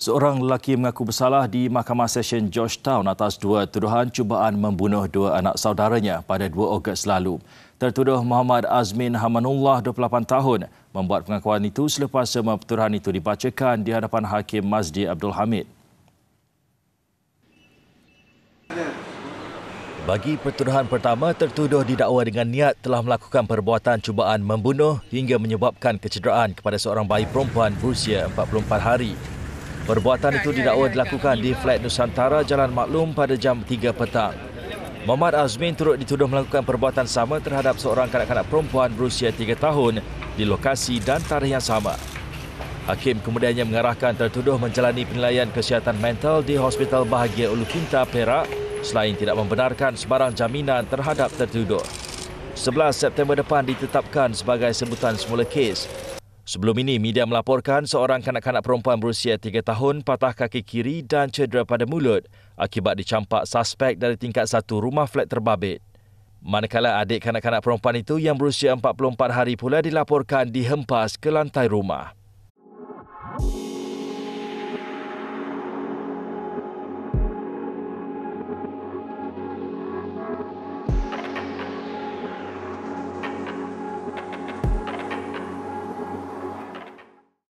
Seorang lelaki mengaku bersalah di Mahkamah Session Georgetown atas dua tuduhan cubaan membunuh dua anak saudaranya pada 2 Ogos lalu. Tertuduh Muhammad Azmin Hamanullah, 28 tahun, membuat pengakuan itu selepas semua tuduhan itu dibacakan di hadapan Hakim Mazdi Abdul Hamid. Bagi pertuduhan pertama, tertuduh didakwa dengan niat telah melakukan perbuatan cubaan membunuh hingga menyebabkan kecederaan kepada seorang bayi perempuan berusia 44 hari Perbuatan itu didakwa dilakukan di flat Nusantara Jalan Maklum pada jam 3 petang. Muhammad Azmin turut dituduh melakukan perbuatan sama terhadap seorang kanak-kanak perempuan berusia 3 tahun di lokasi dan tarikh yang sama. Hakim kemudiannya mengarahkan tertuduh menjalani penilaian kesihatan mental di Hospital Bahagia Ulu Kinta, Perak selain tidak membenarkan sebarang jaminan terhadap tertuduh. 11 September depan ditetapkan sebagai sebutan semula kes Sebelum ini, media melaporkan seorang kanak-kanak perempuan berusia 3 tahun patah kaki kiri dan cedera pada mulut akibat dicampak suspek dari tingkat satu rumah flat terbabit. Manakala adik kanak-kanak perempuan itu yang berusia 44 hari pula dilaporkan dihempas ke lantai rumah.